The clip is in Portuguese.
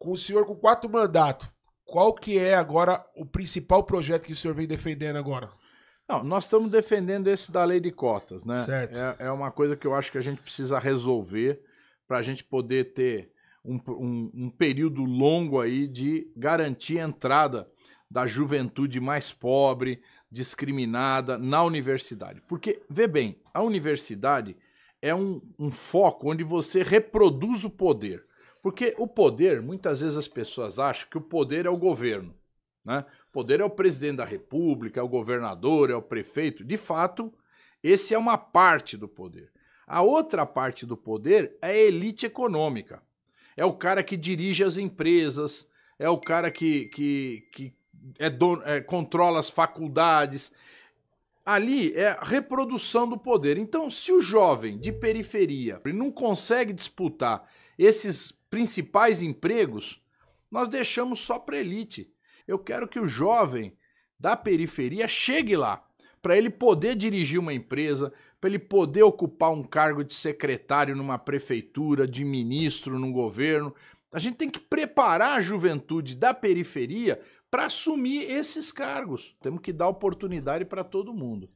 Com o senhor com quatro mandatos, qual que é agora o principal projeto que o senhor vem defendendo agora? Não, nós estamos defendendo esse da lei de cotas, né? Certo. É, é uma coisa que eu acho que a gente precisa resolver para a gente poder ter um, um, um, período longo aí de garantir a entrada da juventude mais pobre, discriminada na universidade. Porque, vê bem, a universidade é um, um foco onde você reproduz o poder. Porque o poder, muitas vezes as pessoas acham que o poder é o governo. Né? O poder é o presidente da república, é o governador, é o prefeito. De fato, esse é uma parte do poder. A outra parte do poder é a elite econômica. É o cara que dirige as empresas, é o cara que, que, que é dono, é, controla as faculdades. Ali é a reprodução do poder. Então, se o jovem de periferia não consegue disputar esses principais empregos, nós deixamos só para elite. Eu quero que o jovem da periferia chegue lá, para ele poder dirigir uma empresa, para ele poder ocupar um cargo de secretário numa prefeitura, de ministro num governo. A gente tem que preparar a juventude da periferia para assumir esses cargos. Temos que dar oportunidade para todo mundo.